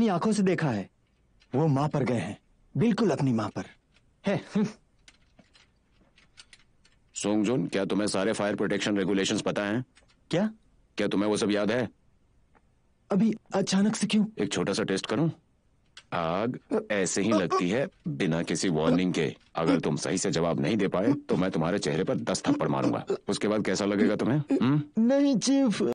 अपनी आंखों से देखा है वो मां पर गए हैं बिल्कुल अपनी मां पर है सोंगजुन क्या तुम्हें सारे फायर प्रोटेक्शन रेगुलेशंस पता हैं? क्या क्या तुम्हें वो सब याद है अभी अचानक से क्यों एक छोटा सा टेस्ट करूं? आग ऐसे ही लगती है बिना किसी वार्निंग के अगर तुम सही से जवाब नहीं दे पाए तो मैं तुम्हारे चेहरे पर दस थप्पड़ मारूंगा उसके बाद कैसा लगेगा तुम्हें हुँ? हम्म? नहीं चीफ